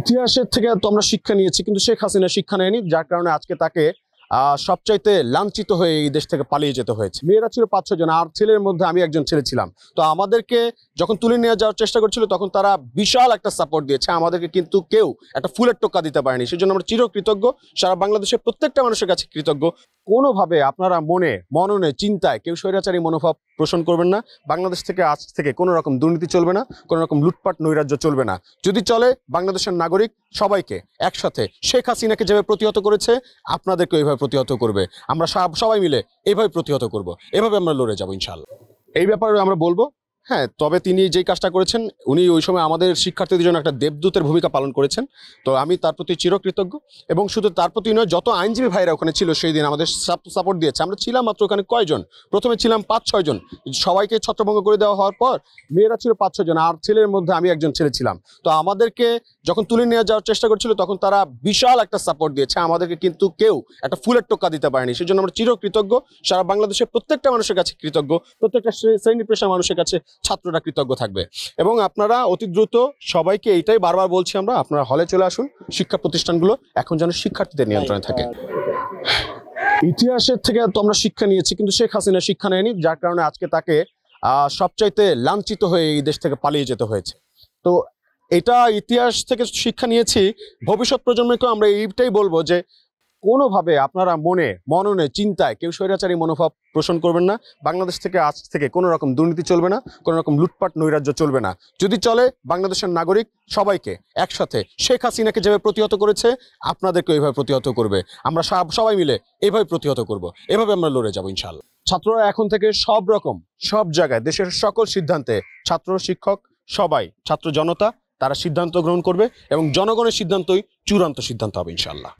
ইতিহাসের থেকে তো আমরা শিক্ষা নিয়েছি কিন্তু শেখ হাসিনা শিক্ষা নেয়নি যার কারণে আজকে তাকে সবচাইতে লাঞ্ছিত হয়ে এই দেশ থেকে পালিয়ে যেতে হয়েছে মেয়েরা ছিল পাঁচ ছজন আর ছেলের মধ্যে আমি একজন ছেলে ছিলাম তো আমাদেরকে যখন তুলে নিয়ে যাওয়ার চেষ্টা করছিল তখন তারা বিশাল একটা সাপোর্ট দিয়েছে আমাদেরকে কিন্তু কেউ একটা ফুলের টোকা দিতে পারেনি সেজন্য আমরা চির কৃতজ্ঞ সারা বাংলাদেশের প্রত্যেকটা মানুষের কাছে কৃতজ্ঞ কোনোভাবে আপনারা মনে মননে চিন্তায় কেউ স্বৈরাচারী মনোভাব পোষণ করবেন না বাংলাদেশ থেকে আজ থেকে কোনো রকম দুর্নীতি চলবে না কোনো রকম লুটপাট নৈরাজ্য চলবে না যদি চলে বাংলাদেশের নাগরিক সবাইকে একসাথে শেখ হাসিনাকে যেভাবে প্রতিহত করেছে আপনাদেরকে এইভাবে প্রতিহত করবে আমরা সবাই মিলে এভাবে প্রতিহত করব এভাবে আমরা লড়ে যাবো ইনশাল্লাহ এই ব্যাপারে আমরা বলবো হ্যাঁ তবে তিনি যেই কাজটা করেছেন উনি ওই সময় আমাদের শিক্ষার্থীদের জন্য একটা দেবদূতের ভূমিকা পালন করেছেন তো আমি তার প্রতি চিরকৃতজ্ঞ এবং শুধু তার প্রতি নয় যত আইনজীবী ভাইরা ওখানে ছিল সেই দিন আমাদের সাপোর্ট দিয়েছে আমরা ছিলাম মাত্র ওখানে কয়জন প্রথমে ছিলাম পাঁচ ছয়জন সবাইকে ছত্রভঙ্গ করে দেওয়া হওয়ার পর মেয়েরা ছিল পাঁচ ছয়জন আর ছেলের মধ্যে আমি একজন ছেলে ছিলাম তো আমাদেরকে যখন তুলে নিয়ে যাওয়ার চেষ্টা করছিল তখন তারা বিশাল একটা সাপোর্ট দিয়েছে আমাদেরকে কিন্তু কেউ একটা ফুলের টোকা দিতে পারেনি সেই জন্য আমরা চিরকৃতজ্ঞ সারা বাংলাদেশের প্রত্যেকটা মানুষের কাছে কৃতজ্ঞ প্রত্যেকটা শ্রেণী পেশার মানুষের কাছে ছাত্ররা কৃতজ্ঞ থাকবে এবং আপনারা অতি দ্রুত সবাইকে এইটাই বারবার বলছি আমরা আপনারা হলে চলে আসুন শিক্ষা প্রতিষ্ঠানগুলো এখন যেন শিক্ষার্থীদের নিয়ন্ত্রণে থাকে ইতিহাসের থেকে তো আমরা শিক্ষা নিয়েছি কিন্তু শেখ হাসিনা শিক্ষা নেয়নি যার কারণে আজকে তাকে সবচাইতে লাঞ্ছিত হয়ে এই দেশ থেকে পালিয়ে যেতে হয়েছে তো এটা ইতিহাস থেকে শিক্ষা নিয়েছি ভবিষ্যৎ প্রজন্মকেও আমরা এইটাই বলবো যে কোনোভাবে আপনারা মনে মননে চিন্তায় কেউ স্বৈরাচারী মনোভাব পোষণ করবেন না বাংলাদেশ থেকে আজ থেকে কোনো রকম দুর্নীতি চলবে না কোনো রকম লুটপাট নৈরাজ্য চলবে না যদি চলে বাংলাদেশের নাগরিক সবাইকে একসাথে শেখ হাসিনাকে যেভাবে প্রতিহত করেছে আপনাদেরকে এইভাবে প্রতিহত করবে আমরা সবাই মিলে এভাবে প্রতিহত করব। এভাবে আমরা লড়ে যাবো ইনশাল্লাহ ছাত্ররা এখন থেকে সব রকম সব জায়গায় দেশের সকল সিদ্ধান্তে ছাত্র শিক্ষক সবাই ছাত্র জনতা তারা সিদ্ধান্ত গ্রহণ করবে এবং জনগণের সিদ্ধান্তই চূড়ান্ত সিদ্ধান্ত হবে ইনশাল্লাহ